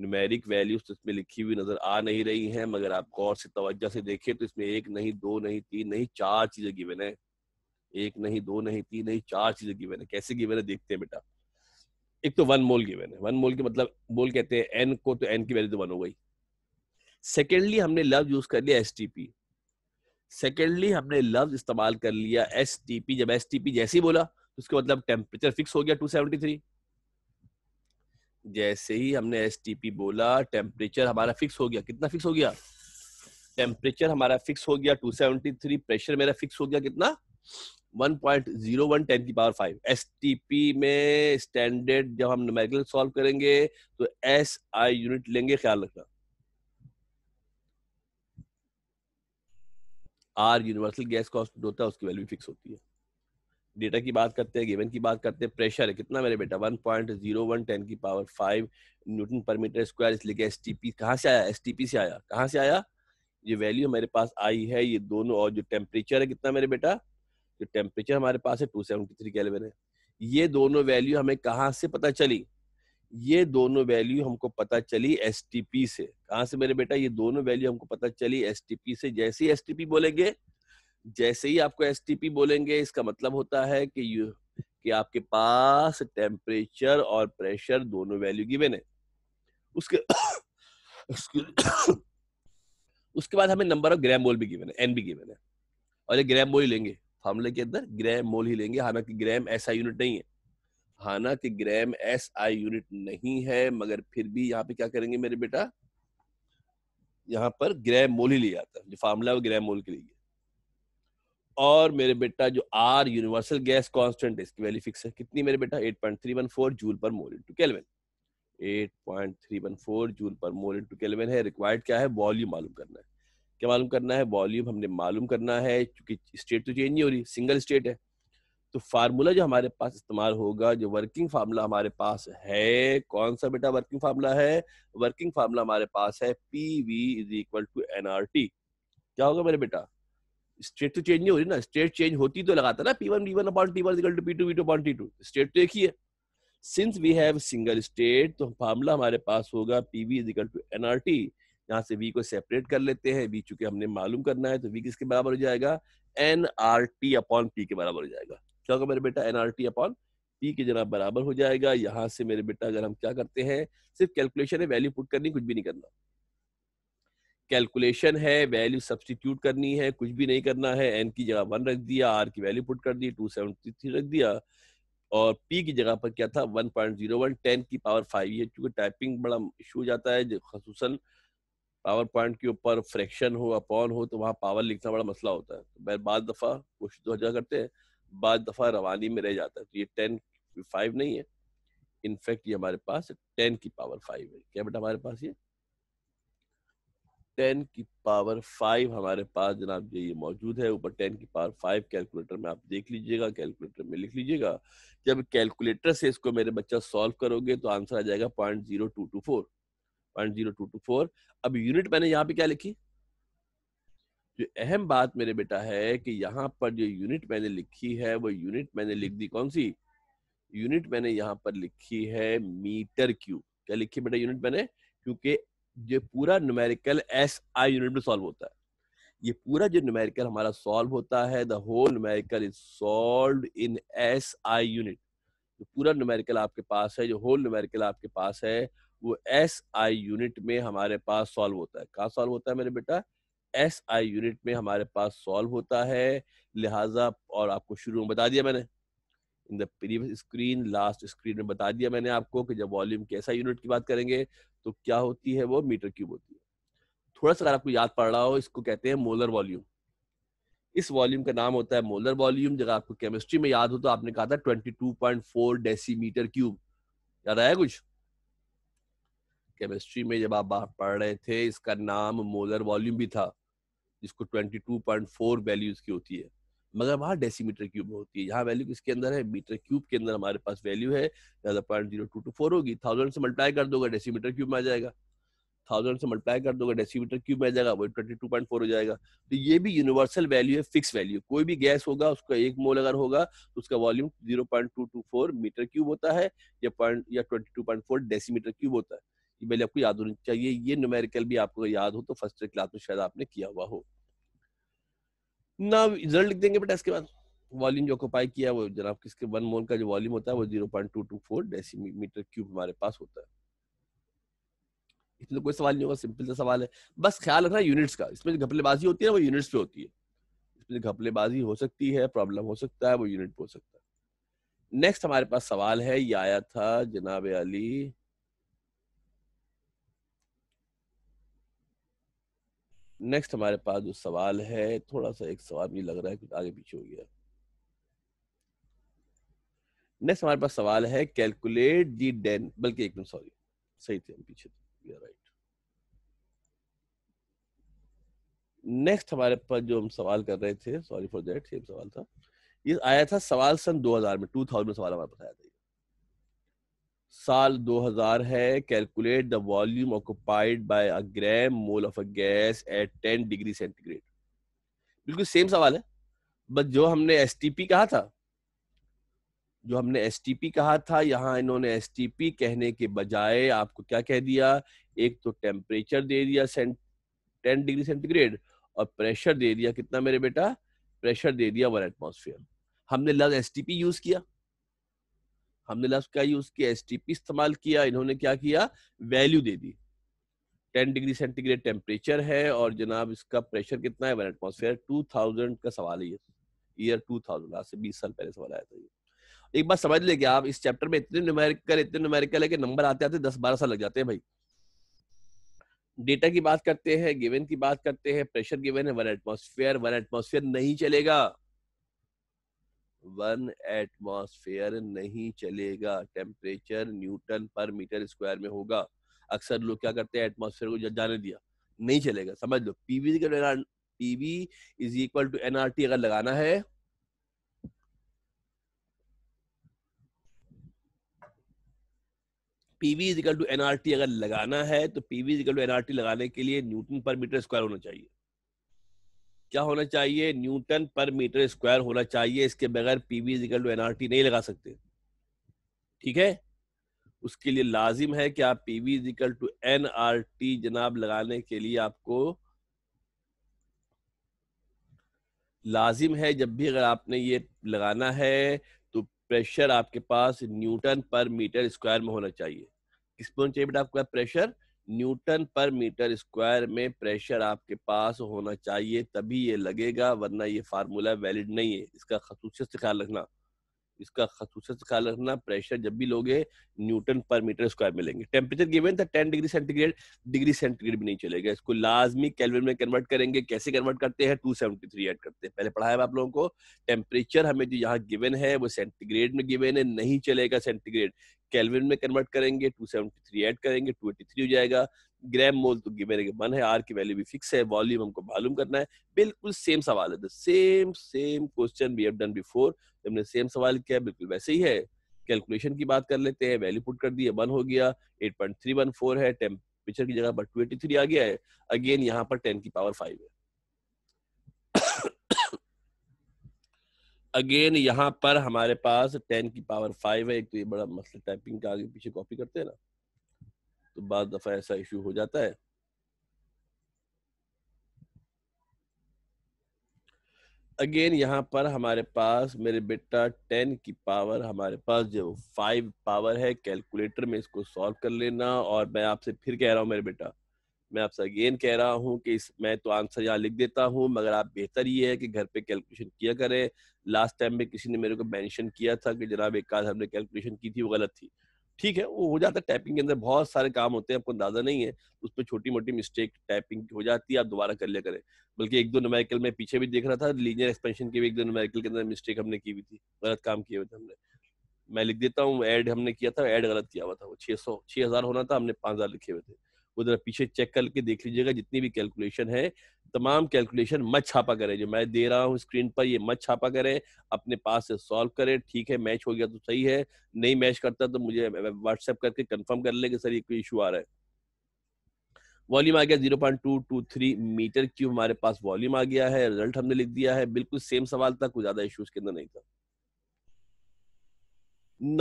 [SPEAKER 1] न्यूमेरिक वैल्यूज तो इसमें लिखी हुई नजर आ नहीं रही हैं मगर आप गौर से तवज्जो से देखें तो इसमें एक नहीं दो नहीं तीन नहीं चार चीजें गिवन है एक नहीं दो नहीं तीन नहीं चार चीजें गिवन है कैसे गिवन है देखते हैं बेटा एक तो वन मोल गिवन है वन मोल के मतलब मोल कहते हैं एन को तो एन की वैल्यू तो वन हो गई सेकेंडली हमने लफ्ज यूज कर लिया एस टी पी सेकेंडली हमने लफ्ज इस्तेमाल कर लिया एस टी पी जब एस टी पी जैसे ही बोला तो उसके मतलब टेम्परेचर फिक्स हो गया थ्री जैसे ही हमने एस टी पी बोला टेम्परेचर हमारा फिक्स हो गया कितना फिक्स हो गया टेम्परेचर हमारा फिक्स हो गया टू थ्री प्रेशर मेरा फिक्स हो गया कितना वन टेन की पावर टी पी में स्टैंडर्ड जब हम न्यूमेरिकल सॉल्व करेंगे तो एस आई यूनिट लेंगे ख्याल रखना आर यूनिवर्सल गैस कॉन्स्टेंट होता है उसकी वैल्यू फिक्स होती है डेटा की बात करते हैं गिवन की बात करते हैं प्रेशर है कितना मेरे बेटा one point zero one ten की पावर फाइव न्यूटन पर मीटर स्क्वायर इसलिए एस टी पी कहाँ से आया एस टी पी से आया कहाँ से आया ये वैल्यू हमारे पास आई है ये दोनों और जो टेम्परेचर है कितना मेरे बेटा जो टेम्परेचर हमारे पास है टू 273 केल्विन है ये दोनों वैल्यू हमें कहाँ से पता चली ये दोनों वैल्यू हमको पता चली एस से कहा से मेरे बेटा ये दोनों वैल्यू हमको पता चली एस से जैसे ही एस बोलेंगे जैसे ही आपको एस बोलेंगे इसका मतलब होता है कि यू कि आपके पास टेम्परेचर और प्रेशर दोनों वैल्यू गिवेन है उसके उसके, उसके बाद हमें नंबर ऑफ ग्राम मोल भी गिवन है एन भी गिवन है और ये ग्राम मोल ही लेंगे फार्मूले के अंदर ग्राम मोल ही लेंगे हालांकि ग्राम ऐसा यूनिट नहीं है के ग्राम एस आई यूनिट नहीं है मगर फिर भी यहाँ पे क्या करेंगे मेरे बेटा यहाँ पर ग्राम मोल ही लिया है जो फार्मूला वो ग्राम मोल के लिए और मेरे बेटा जो आर यूनिवर्सल गैस कांस्टेंट है इसकी वैल्यू फिक्स है कितनी मेरे बेटा 8.314 joule per mole into kelvin 8.314 joule per mole into kelvin है रिक्वायर्ड क्या है वॉल्यूम मालूम करना है क्या मालूम करना है वॉल्यूम हमने मालूम करना है क्योंकि स्टेट तो चेंज नहीं हो रही सिंगल स्टेट है तो फार्मूला जो हमारे पास इस्तेमाल होगा जो वर्किंग फार्मूला हमारे पास है कौन सा बेटा वर्किंग फार्मूला है वर्किंग फार्मूला हमारे पास है P V is equal to N R T क्या होगा मेरे बेटा स्टेट तो चेंज नहीं हो रही ना स्टेट चेंज होती तो लगाता ना P one V one upon T one equal to P two V two upon T two state तो एक ही है since we have single state तो फार्मूला हमारे पास होगा P V is equal to N R T यहाँ से वी को सेपरेट कर लेते हैं वी चूंकि हमने मालूम करना है तो वी किसके बराबर हो जाएगा N R T upon P के बराबर हो जाएगा क्या होगा मेरे बेटा एनआरटी अपॉन पी के जनाब बराबर हो जाएगा यहाँ से मेरे बेटा अगर हम क्या करते हैं सिर्फ कैलकुलेशन है वैल्यू पुट करनी कुछ भी नहीं करना कैलकुलेशन है वैल्यू सब्सटीट्यूट करनी है कुछ भी नहीं करना है एन की जगह वन रख दिया आर की वैल्यू पुट कर दी टू सेवेंटी थ्री रख दिया और पी की जगह पर क्या था one point zero one ten की पावर फाइव ये चूंकि टाइपिंग बड़ा इशू हो जाता है खसूस पावर पॉइंट के ऊपर फ्रैक्शन हो अपॉन हो तो वहाँ पावर लिखना बड़ा मसला होता है तो बार दफ़ा कोशिश तो करते हैं बाद दफ़ा रवानी में रह जाता है तो ये टेन फाइव नहीं है इनफेक्ट ये हमारे पास टेन की पावर फाइव है क्या बेटा हमारे पास ये टेन की पावर फाइव हमारे पास जनाब ये मौजूद है ऊपर टेन की पावर फाइव कैलकुलेटर में आप देख लीजिएगा कैलकुलेटर में लिख लीजिएगा जब कैलकुलेटर से इसको मेरे बच्चा सॉल्व करोगे तो आंसर आ जाएगा point zero two two four point zero two two four अब यूनिट मैंने यहाँ पे क्या लिखी जो अहम बात मेरे बेटा है कि यहाँ पर जो यूनिट मैंने लिखी है वो यूनिट मैंने लिख दी कौन सी यूनिट मैंने यहाँ पर लिखी है मीटर क्यूब क्या लिखी बेटा यूनिट मैंने क्योंकि जो पूरा न्यूमेरिकल एस आई यूनिट में सॉल्व होता है ये पूरा जो न्यूमेरिकल हमारा सॉल्व होता है the whole numerical is solve in S I unit जो पूरा न्यूमेरिकल आपके पास है जो होल न्यूमेरिकल आपके पास है वो एस आई यूनिट में हमारे पास सॉल्व होता है कहाँ सॉल्व होता है मेरे बेटा एस आई यूनिट में हमारे पास सॉल्व होता है लिहाजा और आपको शुरू में बता दिया मैंने in the previous screen last screen में बता दिया मैंने आपको कि जब वॉल्यूम के आई यूनिट की बात करेंगे तो क्या होती है वो मीटर क्यूब होती है थोड़ा सा अगर आपको याद पड़ रहा हो इसको कहते हैं मोलर वॉल्यूम इस वॉल्यूम का नाम होता है मोलर वॉल्यूम जब आपको केमिस्ट्री में याद हो तो आपने कहा था डेसी मीटर क्यूब याद आया कुछ केमिस्ट्री में जब आप पढ़ रहे थे इसका नाम मोलर वॉल्यूम भी था जिसको 22.4 वैल्यूज की होती है मगर वहाँ डेसीमीटर क्यूब में होती है यहाँ वैल्यू किसके अंदर है मीटर क्यूब के अंदर हमारे पास वैल्यू है ज्यादा point zero two two four होगी थाउजेंड से मल्टीप्लाई कर दोगे डेसीमीटर क्यूब में आ जाएगा थाउजेंड से मल्टीप्लाई कर दोगे डेसीमीटर क्यूब में आ जाएगा वही ट्वेंटी टू पॉइंट फोर हो जाएगा तो ये भी यूनिवर्सल वैल्यू है फिक्स वैल्यू कोई भी गैस होगा उसका एक मोल अगर होगा तो उसका volume zero point two two four metre cube होता है या पॉइंट या twenty two point four decimetre cube होता है ये पहले आपको याद होनी चाहिए ये न्यूमेरिकल भी आपको याद हो तो फर्स्ट क्लास में शायद आपने किया हुआ हो ना रिजल्ट लिख देंगे बेटा इसके बाद वॉल्यूम जो ऑक्यूपाई किया वो जनाब किसके वन मोल का जो वॉल्यूम होता है वो zero point two two four decimetre cube हमारे पास होता है इसमें तो कोई सवाल नहीं होगा सिंपल सा सवाल है बस ख्याल रखना यूनिट्स का इसमें जो घपलेबाजी होती है ना वो यूनिट्स पे होती है इसमें जो घपलेबाजी हो सकती है प्रॉब्लम हो सकता है वो यूनिट पे हो सकता है नेक्स्ट हमारे पास सवाल है ये आया था जनाब अली नेक्स्ट हमारे पास जो सवाल है थोड़ा सा एक सवाल मुझे लग रहा है कुछ आगे पीछे हो गया नेक्स्ट हमारे पास सवाल है कैलकुलेट दी डेन बल्कि एक मिनट सॉरी सही थे हम पीछे राइट नेक्स्ट हमारे पास जो हम सवाल कर रहे थे सॉरी फॉर दैट सेम सवाल था ये आया था सवाल सन 2000 में 2000 में सवाल हमारे पास आया था साल 2000 है calculate the volume occupied by a gram mole of a gas at 10 degree centigrade बिल्कुल सेम सवाल है बट जो हमने एस कहा था जो हमने एस कहा था यहाँ इन्होंने एस कहने के बजाय आपको क्या कह दिया एक तो टेम्परेचर दे दिया टेन डिग्री सेंटीग्रेड और प्रेशर दे दिया कितना मेरे बेटा प्रेशर दे दिया वन एटमोसफियर हमने लव एस यूज किया हमने लफ्ज क्या यूज किया एस इस्तेमाल किया इन्होंने क्या किया वैल्यू दे दी 10 डिग्री सेंटीग्रेड टेम्परेचर है और जनाब इसका प्रेशर कितना है वन एटमोसफेयर टू थाउजेंड का सवाल है ईयर टू थाउजेंड आज से बीस साल पहले सवाल आया था ये एक बात समझ कि आप इस चैप्टर में इतने न्यूमेरिकल इतने न्यूमेरिकल है कि नंबर आते आते दस बारह साल लग जाते हैं भाई डेटा की बात करते हैं गिवन की बात करते हैं प्रेशर गिवन है वन एटमोसफेयर वन एटमोसफेयर नहीं चलेगा वन एटमॉस्फेयर नहीं चलेगा टेम्परेचर न्यूटन पर मीटर स्क्वायर में होगा अक्सर लोग क्या करते हैं एटमॉस्फेयर को जाने दिया नहीं चलेगा समझ लो PV PV is equal to NRT अगर लगाना है पीवी इक्वल टू एनआरटी अगर लगाना है तो पीवी इक्वल टू एनआरटी लगाने के लिए न्यूटन पर मीटर स्क्वायर होना चाहिए क्या होना चाहिए न्यूटन पर मीटर स्क्वायर होना चाहिए इसके बगैर पीवी इजिकल टू एनआरटी नहीं लगा सकते ठीक है उसके लिए लाजिम है कि आप पीवी इजिकल टू एनआरटी जनाब लगाने के लिए आपको लाजिम है जब भी अगर आपने ये लगाना है तो प्रेशर आपके पास न्यूटन पर मीटर स्क्वायर में होना चाहिए किस पर होना चाहिए बेटा आपको प्रेशर न्यूटन पर मीटर स्क्वायर में प्रेशर आपके पास होना चाहिए तभी ये लगेगा वरना ये फार्मूला वैलिड नहीं है इसका खसूसियत से ख्याल रखना इसका खसूस ख्याल रखना प्रेशर जब भी लोगे न्यूटन पर मीटर स्क्वायर में लेंगे टेम्परेचर गिवन था ten degree centigrade degree centigrade भी नहीं चलेगा इसको लाजमी कैलविन में कन्वर्ट करेंगे कैसे कन्वर्ट करते हैं टू सेवेंटी थ्री एड करते हैं पहले पढ़ा है आप लोगों को टेम्परेचर हमें जो यहाँ गिवन है वो सेंटीग्रेड में गिवन है नहीं चलेगा सेंटीग्रेड कैलविन में कन्वर्ट करेंगे टू सेवेंटी थ्री एड करेंगे टू एटी थ्री हो जाएगा ग्राम मोल तो मेरे के मन है आर की वैल्यू भी फिक्स है वॉल्यूम हमको मालूम करना है बिल्कुल सेम सवाल है the same same question we have done before हमने सेम सवाल किया है बिल्कुल वैसे ही है कैलकुलेशन की बात कर लेते हैं वैल्यू पुट कर दी है वन हो गया eight point three one four है टेम्परेचर की जगह पर टू एटी थ्री आ गया है अगेन यहाँ पर टेन की पावर फाइव है अगेन यहाँ पर हमारे पास टेन की पावर फाइव है एक तो ये बड़ा मसला टाइपिंग का आगे पीछे कॉपी करते हैं ना तो बाद दफा ऐसा इशू हो जाता है अगेन यहाँ पर हमारे पास मेरे बेटा टेन की पावर हमारे पास जो फाइव पावर है कैलकुलेटर में इसको सॉल्व कर लेना और मैं आपसे फिर कह रहा हूँ मेरे बेटा मैं आपसे अगेन कह रहा हूँ कि इस मैं तो आंसर यहाँ लिख देता हूँ मगर आप बेहतर ये है कि घर पे कैलकुलेशन किया करें लास्ट टाइम में किसी ने मेरे को मेंशन किया था कि जनाब एक हमने कैलकुलेशन की थी वो गलत थी ठीक है वो हो जाता है टाइपिंग के अंदर बहुत सारे काम होते हैं आपको अंदाजा नहीं है उसमें छोटी मोटी मिस्टेक टाइपिंग हो जाती है आप दोबारा कर लिया करें बल्कि एक दो नुमेरिकल में पीछे भी देख रहा था लीनियर एक्सपेंशन के भी एक दो नुमेरिकल के अंदर मिस्टेक हमने की हुई थी गलत काम किए हुए थे हमने मैं लिख देता हूँ एड हमने किया था एड गलत किया हुआ था वो छे सौ छह हज़ार होना था हमने पाँच हज़ार लिखे हुए थे वो जरा पीछे चेक करके देख लीजिएगा जितनी भी कैलकुलेशन है तमाम कैलकुलेशन मत छापा करें जो मैं दे रहा हूँ स्क्रीन पर ये मत छापा करें अपने पास से सॉल्व करें ठीक है मैच हो गया तो सही है नहीं मैच करता तो मुझे व्हाट्सएप करके कंफर्म कर लें कि सर ये कोई इशू आ रहा है वॉल्यूम आ गया zero point two two three metre cube हमारे पास वॉल्यूम आ गया है रिजल्ट हमने लिख दिया है बिल्कुल सेम सवाल था कोई ज्यादा इश्यूज के अंदर नहीं था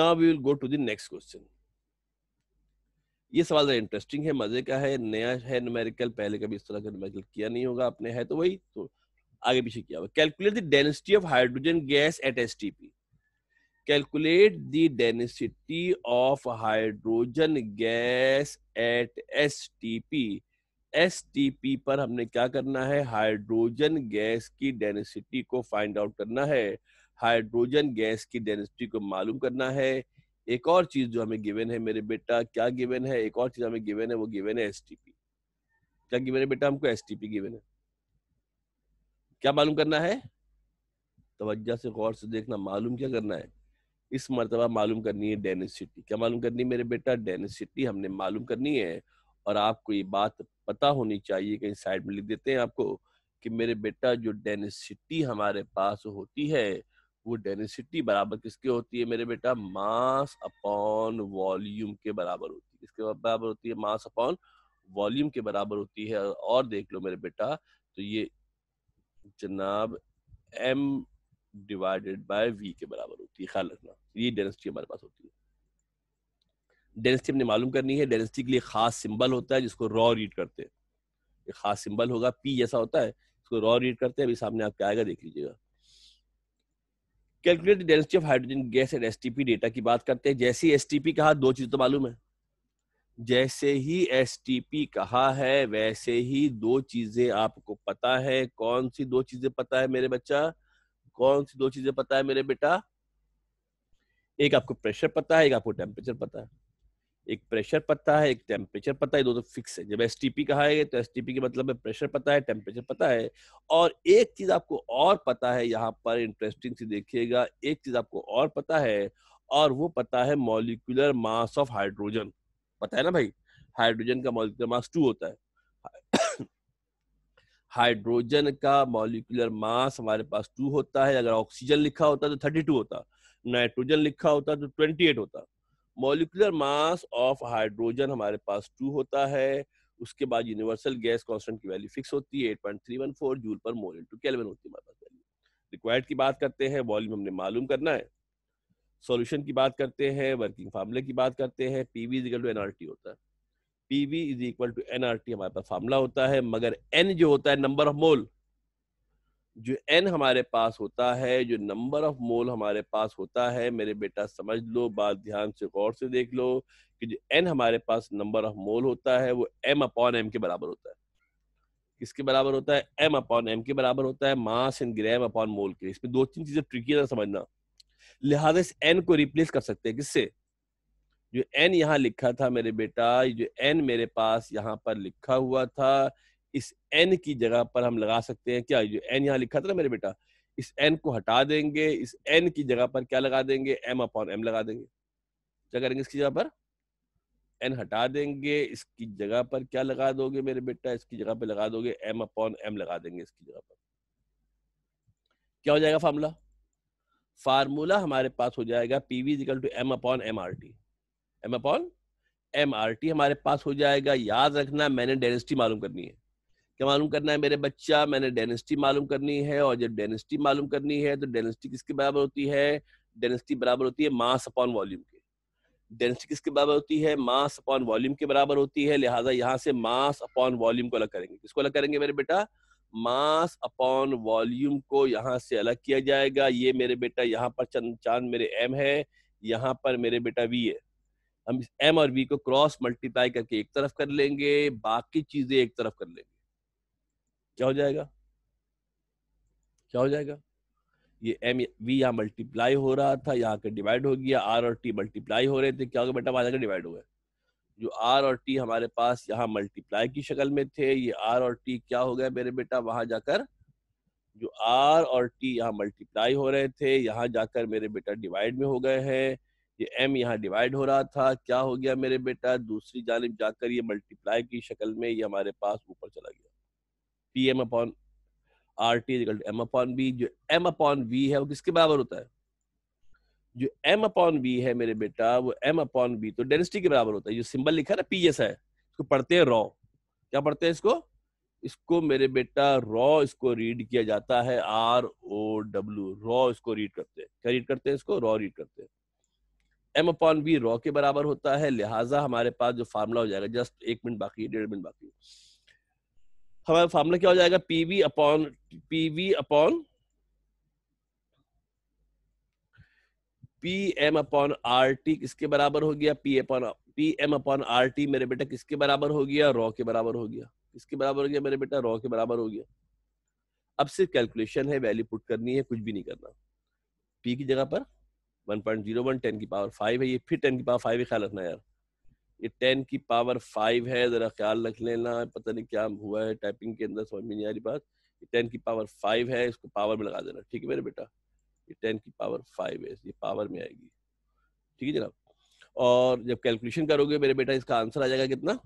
[SPEAKER 1] now we will go to the next question ये सवाल ज़रा तो इंटरेस्टिंग है मज़े का है नया है न्यूमेरिकल पहले कभी इस तरह का न्यूमेरिकल किया नहीं होगा आपने है तो वही तो आगे पीछे किया होगा calculate the density of hydrogen gas at S T P calculate the density of hydrogen gas at S T P S T P पर हमने क्या करना है हाइड्रोजन गैस की डेंसिटी को फाइंड आउट करना है हाइड्रोजन गैस की डेंसिटी को मालूम करना है एक और चीज जो हमें गिवन है मेरे बेटा क्या गिवन है एक और चीज हमें गिवन है वो गिवन है एसटीपी क्या गिवन है बेटा हमको एसटीपी गिवन है क्या मालूम करना है तवज्जा से गौर से देखना मालूम क्या करना है इस मरतबा मालूम करनी है डेनिसिटी क्या मालूम करनी है मेरे बेटा डेनिसिटी हमने मालूम करनी है और आपको ये बात पता होनी चाहिए कहीं साइड में लिख देते हैं आपको कि मेरे बेटा जो डेनिसिटी हमारे पास होती है वो डेंसिटी बराबर किसके होती है मेरे बेटा मास अपॉन वॉल्यूम के बराबर होती है किसके बराबर होती है मास अपॉन वॉल्यूम के बराबर होती है और देख लो मेरे बेटा तो ये जनाब एम डिवाइडेड बाय वी के बराबर होती है ख्याल रखना ये डेंसिटी हमारे पास होती है डेंसिटी हमने मालूम करनी है डेंसिटी के लिए खास सिंबल होता है जिसको रॉ रीड करते हैं खास सिंबल होगा पी जैसा होता है इसको रॉ रीड करते हैं अभी सामने आपके आएगा देख लीजिएगा calculate density of hydrogen gas and STP data की बात करते हैं जैसे एसटीपी कहा दो चीज तो मालूम है जैसे ही एसटीपी कहा है वैसे ही दो चीजें आपको पता है कौन सी दो चीजें पता है मेरे बच्चा कौन सी दो चीजें पता है मेरे बेटा एक आपको प्रेशर पता है एक आपको टेम्परेचर पता है एक प्रेशर पता है एक टेम्परेचर पता है दो तो फिक्स है जब एस कहा है तो एस के मतलब है प्रेशर पता है टेम्परेचर पता है और एक चीज आपको और पता है यहाँ पर इंटरेस्टिंग से देखिएगा एक चीज आपको और पता है और वो पता है मॉलिकुलर मास ऑफ हाइड्रोजन पता है ना भाई हाइड्रोजन का मॉलिकुलर मास टू होता है हाइड्रोजन का मॉलिकुलर मास हमारे पास टू होता है अगर ऑक्सीजन लिखा होता तो थर्टी टू होता नाइट्रोजन लिखा होता तो ट्वेंटी एट होता मोलिकुलर मास ऑफ हाइड्रोजन हमारे पास टू होता है उसके बाद यूनिवर्सल गैस कांस्टेंट की वैल्यू फिक्स होती है 8.314 joule per mole into kelvin होती है हमारे पास वैल्यू रिक्वायर्ड की बात करते हैं वॉल्यूम हमने मालूम करना है सॉल्यूशन की बात करते हैं वर्किंग फार्मूले की बात करते हैं P V is equal to NRT होता है P V is equal to NRT हमारे पास फार्मूला होता है मगर एन जो होता है नंबर ऑफ मोल जो एन हमारे पास होता है जो नंबर ऑफ मोल हमारे पास होता है मेरे बेटा समझ लो बात ध्यान से गौर से देख लो कि जो एन हमारे पास नंबर ऑफ मोल होता है वो एम अपॉन एम के बराबर होता है किसके बराबर होता है एम अपॉन एम के बराबर होता है mass and gram upon mole के इसमें दो तीन चीजें ट्रिकी है समझना लिहाजा इस एन को रिप्लेस कर सकते हैं किससे जो एन यहाँ लिखा था मेरे बेटा जो एन मेरे पास यहाँ पर लिखा हुआ था इस एन की जगह पर हम लगा सकते हैं क्या जो एन यहाँ लिखा था ना मेरे बेटा इस एन को हटा देंगे इस एन की जगह पर क्या लगा देंगे एम अपॉन एम लगा देंगे क्या करेंगे इसकी जगह पर एन हटा देंगे इसकी जगह पर क्या लगा दोगे मेरे बेटा इसकी जगह पर लगा दोगे एम अपॉन एम लगा देंगे इसकी जगह पर क्या हो जाएगा फार्मूला फार्मूला हमारे पास हो जाएगा PV is equal to M upon M R T M upon M R T हमारे पास हो जाएगा याद रखना मैंने डेंसिटी मालूम करनी है क्या मालूम करना है मेरे बच्चा मैंने डेनेस्टी मालूम करनी है और जब डेनेस्टी मालूम करनी है तो डेनेस्टी किसके बराबर होती है डेनेस्टी बराबर होती है मास अपॉन वॉल्यूम के डेंसिटी किसके बराबर होती है मास अपॉन वॉल्यूम के बराबर होती है लिहाजा यहाँ से मास अपॉन वॉल्यूम को अलग करेंगे किसको अलग करेंगे मेरे बेटा मास अपॉन वॉल्यूम को यहाँ से अलग किया जाएगा ये मेरे बेटा यहाँ पर चंद चांद मेरे एम है यहाँ पर मेरे बेटा वी है हम इस एम और वी को क्रॉस मल्टीप्लाई करके एक तरफ कर लेंगे बाकी चीजें एक तरफ कर लेंगे क्या हो जाएगा क्या हो जाएगा ये एम वी यहाँ मल्टीप्लाई हो रहा था यहाँ डिवाइड हो गया आर और टी मल्टीप्लाई हो रहे थे क्या हो गया बेटा वहां जाकर डिवाइड हो गए जो आर और टी हमारे पास यहाँ मल्टीप्लाई की शक्ल में थे ये आर और टी क्या हो गया मेरे बेटा वहां जाकर जो आर और टी यहाँ मल्टीप्लाई हो रहे थे यहाँ जाकर मेरे बेटा डिवाइड में हो गए हैं ये एम यहाँ डिवाइड हो रहा था क्या हो गया मेरे बेटा दूसरी जानब जाकर ये मल्टीप्लाई की शक्ल में ये हमारे पास ऊपर चला गया P M upon R T is equal M upon V जो एम अपॉन वी है वो किसके बराबर होता है जो एम अपॉन बी है मेरे बेटा वो एम अपॉन बी तो डेंसिटी के बराबर होता है जो सिंबल लिखा है ना पी एस है इसको पढ़ते हैं रॉ क्या पढ़ते हैं इसको इसको मेरे बेटा रॉ इसको रीड किया जाता है आर ओ डब्ल्यू रॉ इसको रीड करते हैं क्या रीड करते हैं इसको रॉ रीड करते हैं एम अपॉन बी रॉ के बराबर होता है लिहाजा हमारे पास जो फार्मूला हो जाएगा जस्ट एक मिनट बाकी डेढ़ मिनट बाकी है हमारा फार्मूला क्या हो जाएगा PV upon PV upon P M upon R T किसके बराबर हो गया P upon P M upon R T मेरे बेटा किसके बराबर हो गया रॉ के बराबर हो गया किसके बराबर हो गया मेरे बेटा रॉ के बराबर हो गया अब सिर्फ कैलकुलेशन है वैल्यू पुट करनी है कुछ भी नहीं करना पी की जगह पर 1.01 10 की पावर 5 है ये फिर 10 की पावर 5 ही ख्याल रखना यार ये टेन की पावर फाइव है जरा ख्याल रख लेना पता नहीं क्या हुआ है टाइपिंग के अंदर समझ में नहीं आ रही बात टेन की पावर फाइव है इसको पावर में लगा देना ठीक है मेरे बेटा ये टेन की पावर फाइव है ये पावर में आएगी ठीक है जनाब और जब कैलकुलेशन करोगे मेरे बेटा इसका आंसर आ जाएगा कितना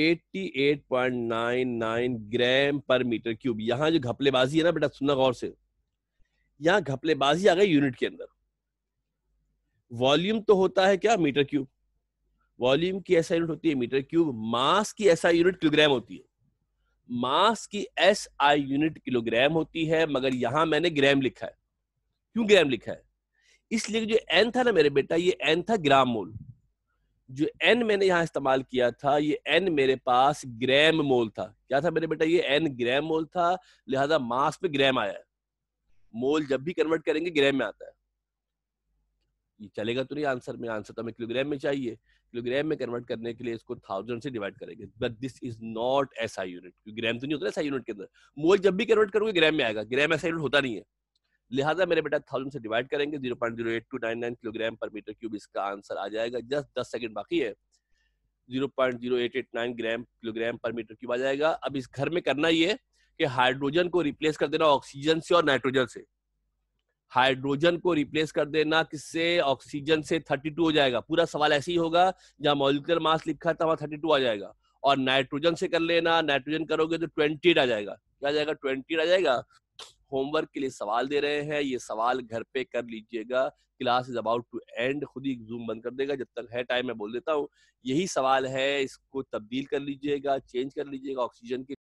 [SPEAKER 1] 88.99 ग्राम पर मीटर क्यूब यहाँ जो घपलेबाजी है ना बेटा सुनना गौर से यहाँ घपलेबाजी आ गई यूनिट के अंदर वॉल्यूम तो होता है क्या मीटर क्यूब वॉल्यूम की ऐसा यूनिट होती है मीटर क्यूब मास की ऐसा यूनिट किलोग्राम होती है मास की एस आई यूनिट किलोग्राम होती है मगर यहां मैंने ग्राम लिखा है क्यों ग्राम लिखा है इसलिए जो एन था ना मेरे बेटा ये एन था ग्राम मोल जो एन मैंने यहां इस्तेमाल किया था ये एन मेरे पास ग्राम मोल था क्या था मेरे बेटा ये एन ग्राम मोल था लिहाजा मास पे ग्राम आया है मोल जब भी कन्वर्ट करेंगे ग्राम में आता है ये चलेगा तो नहीं आंसर में आंसर तो हमें किलोग्राम में चाहिए किलोग्राम में कन्वर्ट करने के लिए इसको थाउजेंड से डिवाइड करेंगे बट दिस इज नॉट ऐसा यूनिट क्योंकि ग्राम तो नहीं होता ऐसा यूनिट के अंदर मोल जब भी कन्वर्ट करोगे ग्राम में आएगा ग्राम ऐसा यूनिट होता नहीं है लिहाजा मेरे बेटा थाउजेंड से डिवाइड करेंगे zero point zero eight two nine nine kilogram पर मीटर क्यूब इसका आंसर आ जाएगा जस्ट दस सेकंड बाकी है zero point zero eight eight nine gram kilogram पर मीटर क्यूब आ जाएगा अब इस घर में करना ये कि हाइड्रोजन को रिप्लेस कर देना ऑक्सीजन से और नाइट्रोजन से हाइड्रोजन को रिप्लेस कर देना किससे ऑक्सीजन से 32 हो जाएगा पूरा सवाल ऐसे ही होगा जहां मॉलिकुलर मास लिखा था वहां 32 आ जाएगा और नाइट्रोजन से कर लेना नाइट्रोजन करोगे तो ट्वेंटी आ जाएगा क्या आ जाएगा ट्वेंटी आ जाएगा होमवर्क के लिए सवाल दे रहे हैं ये सवाल घर पे कर लीजिएगा class is about to end खुद ही जूम बंद कर देगा जब तक है टाइम मैं बोल देता हूँ यही सवाल है इसको तब्दील कर लीजिएगा चेंज कर लीजिएगा ऑक्सीजन के